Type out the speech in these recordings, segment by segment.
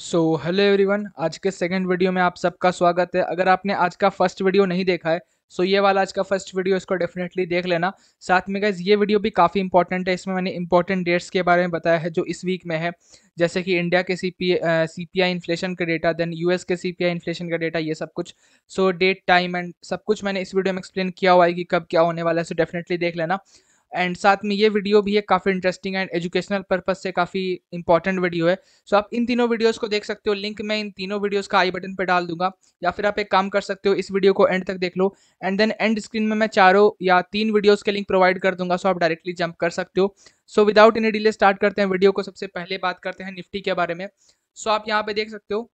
So hello everyone आज के second video में आप सबका स्वागत है अगर आपने आज का फर्स्ट वीडियो नहीं देखा है सो so ये वाला आज का फर्स्ट वीडियो इसको डेफिनेटली देख लेना साथ में गैस ये वीडियो भी काफ़ी इंपॉर्टेंट है इसमें मैंने इंपॉर्टेंट डेट्स के बारे में बताया है जो इस वीक में है जैसे कि इंडिया के C P C P I inflation का data then U K C P I inflation का डेटा ये सब कुछ सो डेट टाइम एंड सब कुछ मैंने इस वीडियो में एक्सप्लेन किया हुआ है कि कब क्या होने वाला है सो डेफिनेटली देख लेना एंड साथ में ये वीडियो भी है काफ़ी इंटरेस्टिंग एंड एजुकेशनल पर्पज से काफ़ी इंपॉर्टेंट वीडियो है सो so आप इन तीनों वीडियोस को देख सकते हो लिंक मैं इन तीनों वीडियोस का आई बटन पर डाल दूंगा या फिर आप एक काम कर सकते हो इस वीडियो को एंड तक देख लो एंड देन एंड स्क्रीन में मैं चारों या तीन वीडियोज़ के लिंक प्रोवाइड कर दूंगा सो so आप डायरेक्टली जंप कर सकते हो so without any delay start करते हैं वीडियो को सबसे पहले बात करते हैं निफ्टी के बारे में सो so आप यहाँ पे देख सकते हो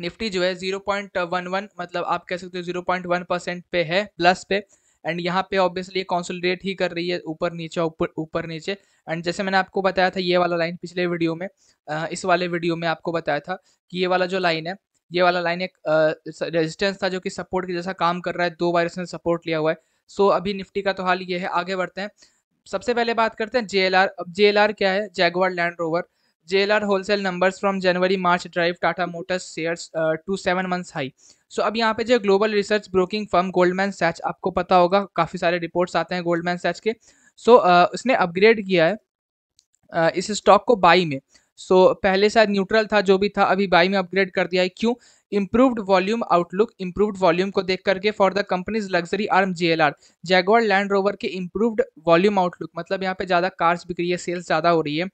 निफ्टी जो है जीरो पॉइंट वन वन मतलब आप कह सकते हो जीरो पॉइंट वन परसेंट पे है प्लस पे एंड यहाँ पे ऑब्वियसली ये कॉन्सोलिडेट ही कर रही है ऊपर नीचे ऊपर ऊपर नीचे एंड जैसे मैंने आपको बताया था ये वाला लाइन पिछले वीडियो में इस वाले वीडियो में आपको बताया था कि ये वाला जो लाइन है ये वाला लाइन एक रेजिस्टेंस था जो कि सपोर्ट के जैसा काम कर रहा है दो बार इसने सपोर्ट लिया हुआ है सो अभी निफ्टी का तो हाल ये है आगे बढ़ते हैं सबसे पहले बात करते हैं जे एल आर अब जे एल आर क्या है Jaguar Land Rover JLR wholesale numbers from January March drive Tata Motors shares uh, to seven months high. So अब यहाँ पे जो global research broking firm Goldman Sachs आपको पता होगा काफ़ी सारे रिपोर्ट्स आते हैं गोल्डमैन सैच के सो so, uh, उसने अपग्रेड किया है uh, इस स्टॉक को बाई में सो so, पहले शायद न्यूट्रल था जो भी था अभी बाई में अपग्रेड कर दिया है क्यों improved volume outlook improved volume को देख करके for the companies luxury arm J L R Jaguar Land Rover के इम्प्रूव्ड वॉल्यूम आउटलुक मतलब यहाँ पे ज़्यादा कार्स बिक रही है सेल्स ज़्यादा हो रही है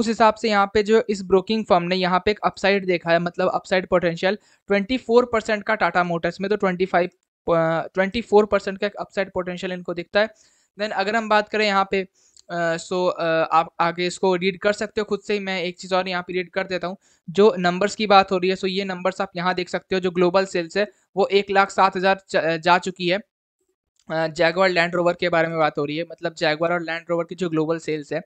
उस हिसाब से यहाँ पे जो इस ब्रोकिंग फर्म ने यहाँ पे एक अपसाइड देखा है मतलब अपसाइड पोटेंशियल 24 परसेंट का टाटा मोटर्स में तो 25 24 परसेंट का एक अपसाइड पोटेंशियल इनको दिखता है देन अगर हम बात करें यहाँ पे सो so, आप आगे इसको रीड कर सकते हो खुद से ही मैं एक चीज़ और यहाँ पे रीड कर देता हूँ जो नंबर्स की बात हो रही है सो so ये नंबर्स आप यहाँ देख सकते हो जो ग्लोबल सेल्स है वो एक लाख सात हज़ार जा चुकी है जैगवार लैंड रोवर के बारे में बात हो रही है मतलब जैगवार और लैंड रोवर की जो ग्लोबल सेल्स है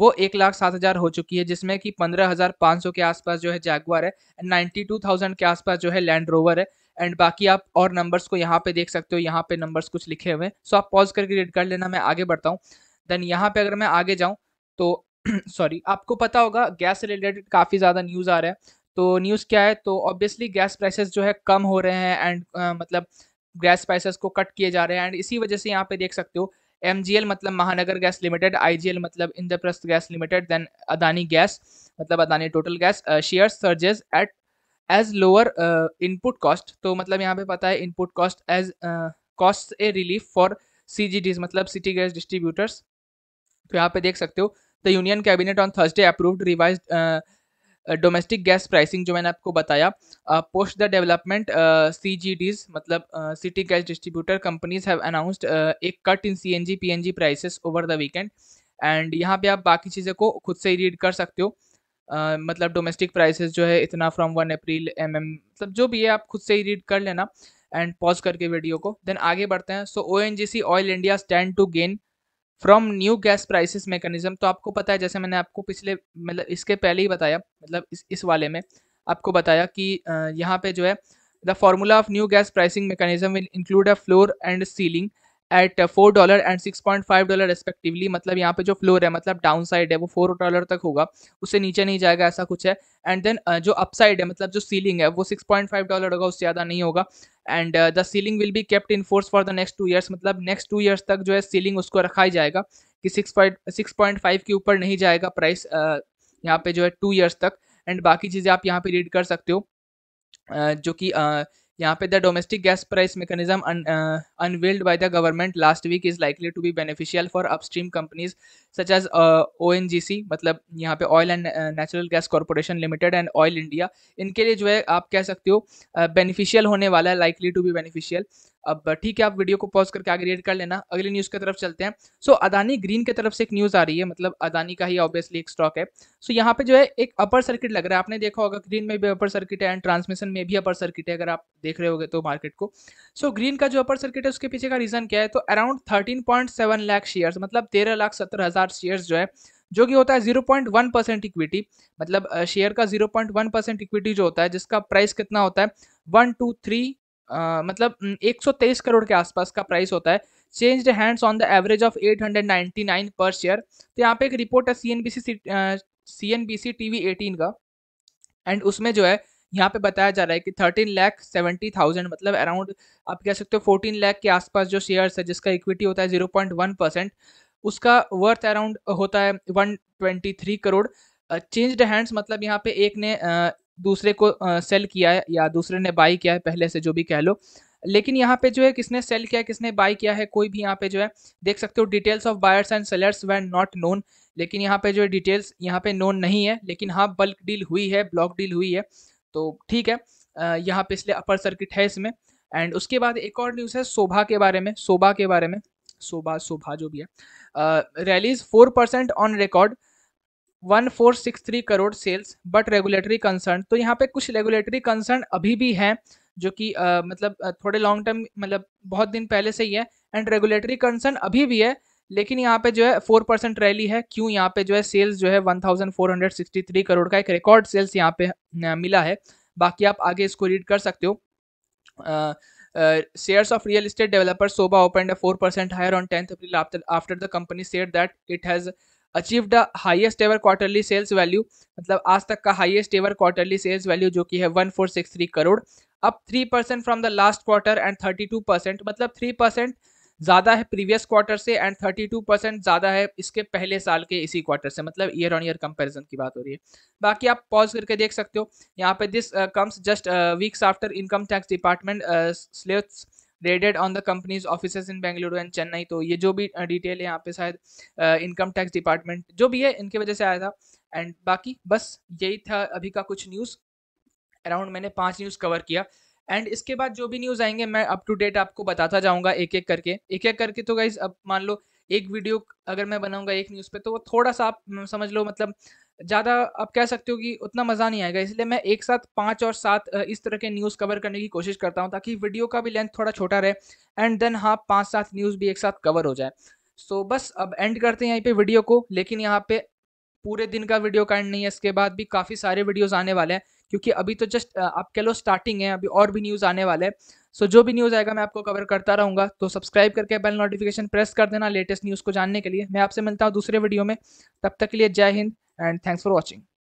वो एक लाख सात हज़ार हो चुकी है जिसमें कि पंद्रह हज़ार पाँच सौ के आसपास जो है जैगवार है एंड नाइन्टी टू थाउजेंड के आसपास जो है लैंड रोवर है एंड बाकी आप और नंबर्स को यहाँ पे देख सकते हो यहाँ पे नंबर्स कुछ लिखे हुए हैं सो आप पॉज करके रीड कर लेना मैं आगे बढ़ता हूँ देन यहाँ पे अगर मैं आगे जाऊँ तो सॉरी आपको पता होगा गैस से रिलेटेड काफ़ी ज़्यादा न्यूज़ आ रहा है तो न्यूज़ क्या है तो ऑब्वियसली गैस प्राइसेस जो है कम हो रहे हैं एंड uh, मतलब गैस प्राइसेस को कट किए जा रहे हैं एंड इसी वजह से यहाँ पे देख सकते हो एमजीएल मतलब महानगर गैस लिमिटेड आईजीएल मतलब Indraprastha gas limited then Adani gas मतलब Adani total gas share surges at as lower input cost तो मतलब यहाँ पे पता है input cost as cost a relief for C मतलब सिटी गैस डिस्ट्रीब्यूटर्स तो यहाँ पे देख सकते हो the union cabinet on Thursday approved revised domestic gas pricing जो मैंने आपको बताया post the development C G Ds मतलब city gas distributor companies have announced एक cut in C N G P N G prices over the weekend and यहाँ पे आप बाकी चीज़ें को खुद से ही रीड कर सकते हो Uh, मतलब डोमेस्टिक प्राइसेस जो है इतना from one April M M मतलब जो भी है आप खुद से ही रीड कर लेना एंड पॉज करके वीडियो को देन आगे बढ़ते हैं so O N G C oil India stand to gain from new gas prices mechanism तो आपको पता है जैसे मैंने आपको पिछले मतलब इसके पहले ही बताया मतलब इस इस वाले में आपको बताया कि यहाँ पे जो है the formula of new gas pricing mechanism will include a floor and ceiling at four dollar and six point five dollar respectively मतलब यहाँ पे जो फ्लोर है मतलब डाउन साइड है वो फोर डॉलर तक होगा उससे नीचे नहीं जाएगा ऐसा कुछ है एंड देन uh, जो अपसाइड है मतलब जो सीलिंग है वो सिक्स पॉइंट फाइव डॉलर होगा उससे ज़्यादा नहीं होगा and the ceiling will be kept in force for the next two years मतलब नेक्स्ट टू ईयर्स तक जो है सीलिंग उसको रखा ही जाएगा कि six point six point five के ऊपर नहीं जाएगा प्राइस uh, यहाँ पे जो है टू ईयर्स तक एंड बाकी चीज़ें आप यहाँ पे रीड कर सकते हो uh, जो कि uh, यहाँ पे the domestic gas price mechanism unveiled by the government last week is likely to be beneficial for upstream companies such as O मतलब यहाँ पे oil and natural gas corporation limited and oil India इनके लिए जो है आप कह सकते हो बेनिफिशियल uh, होने वाला है लाइकली टू बी बेनिफिशियल अब ठीक है आप वीडियो को पॉज करके आगे रीड कर लेना अगली न्यूज़ की तरफ चलते हैं सो अदानी ग्रीन की तरफ से एक न्यूज़ आ रही है मतलब अदानी का ही ऑब्वियसली एक स्टॉक है सो so, यहाँ पे जो है एक अपर सर्किट लग रहा है आपने देखा होगा ग्रीन में भी अपर सर्किट है एंड ट्रांसमिशन में भी अपर सर्किट है अगर आप देख रहे होगे तो मार्केट को सो so, ग्रीन का जो अपर सर्किट है उसके पीछे का रीज़न क्या है तो around thirteen point seven lakh shares मतलब तेरह लाख सत्तर हज़ार शेयर्स जो है जो कि होता है 0.1 परसेंट इक्विटी मतलब शेयर का 0.1 परसेंट इक्विटी जो होता है जिसका प्राइस कितना होता है वन टू थ्री आ, मतलब 123 करोड़ के आसपास का प्राइस होता है changed hands on the average of 899 per share तो यहाँ पे एक रिपोर्ट है C N B C C N B C T V eighteen का एंड उसमें जो है यहाँ पे बताया जा रहा है कि थर्टीन लैख सेवेंटी थाउजेंड मतलब अराउंड आप कह सकते हो फोर्टीन लैख के आसपास जो शेयर्स है जिसका इक्विटी होता है जीरो पॉइंट वन परसेंट उसका वर्थ अराउंड होता है one twenty three crore changed hands मतलब यहाँ पे एक ने दूसरे को सेल किया है या दूसरे ने बाई किया है पहले से जो भी कह लो लेकिन यहाँ पे जो है किसने सेल किया है किसने बाई किया है कोई भी यहाँ पे जो है देख सकते हो details of buyers and sellers were not known लेकिन यहाँ पे जो है डिटेल्स यहाँ पे नोन नहीं है लेकिन हाँ बल्क डील हुई है ब्लॉक डील हुई है तो ठीक है यहाँ पे इसलिए अपर सर्किट है इसमें एंड उसके बाद एक और न्यूज़ है शोभा के बारे में शोभा के बारे में शोभा शोभा जो भी है rallies four percent on record one four six three crore sales but regulatory concern तो यहाँ पे कुछ रेगुलेटरी कंसर्न अभी भी हैं जो कि uh, मतलब थोड़े लॉन्ग टर्म मतलब बहुत दिन पहले से ही है एंड रेगुलेटरी कंसर्न अभी भी है लेकिन यहाँ पे जो है फोर परसेंट रैली है क्यों यहाँ पे जो है सेल्स जो है one thousand four hundred sixty three crore का एक रिकॉर्ड सेल्स यहाँ पे मिला है बाकी आप आगे इसको रीड कर सकते हो shares of real estate developer Sobha open four percent higher on tenth April after the company set that it has achieve the highest ever quarterly sales value मतलब आज तक का highest ever quarterly sales value जो कि है one four six three crore up three percent from the last quarter and thirty two percent मतलब three percent ज़्यादा है प्रीवियस क्वार्टर से एंड थर्टी टू परसेंट ज़्यादा है इसके पहले साल के इसी क्वार्टर से मतलब ईयर ऑन ईयर कंपेरिजन की बात हो रही है बाकी आप पॉज करके देख सकते हो यहाँ पे this comes just weeks after income tax department sleuths raided on the companies office in Bengaluru and Chennai तो ये जो भी डिटेल uh, है यहाँ पे शायद इनकम टैक्स डिपार्टमेंट जो भी है इनके वजह से आया था एंड बाकी बस यही था अभी का कुछ न्यूज़ अराउंड मैंने पाँच न्यूज़ कवर किया एंड इसके बाद जो भी न्यूज़ आएंगे मैं अप टू डेट आपको बताता जाऊंगा एक एक करके एक एक करके तो गाइज अब मान लो एक वीडियो अगर मैं बनाऊंगा एक न्यूज़ पे तो वो थोड़ा सा आप समझ लो मतलब ज़्यादा आप कह सकते हो कि उतना मज़ा नहीं आएगा इसलिए मैं एक साथ पाँच और सात इस तरह के न्यूज़ कवर करने की कोशिश करता हूँ ताकि वीडियो का भी लेंथ थोड़ा छोटा रहे एंड देन हाँ पाँच सात न्यूज़ भी एक साथ कवर हो जाए सो so, बस अब एंड करते हैं यहीं पे वीडियो को लेकिन यहाँ पे पूरे दिन का वीडियो एंड नहीं है इसके बाद भी काफ़ी सारे वीडियोज़ आने वाले हैं क्योंकि अभी तो जस्ट आप कह लो स्टार्टिंग है अभी और भी न्यूज़ आने वाले हैं सो जो भी न्यूज़ आएगा मैं आपको कवर करता रहूँगा तो सब्सक्राइब करके बेल नोटिफिकेशन प्रेस कर देना लेटेस्ट न्यूज़ को जानने के लिए मैं आपसे मिलता हूँ दूसरे वीडियो में तब तक के लिए Jai Hind and thanks for watching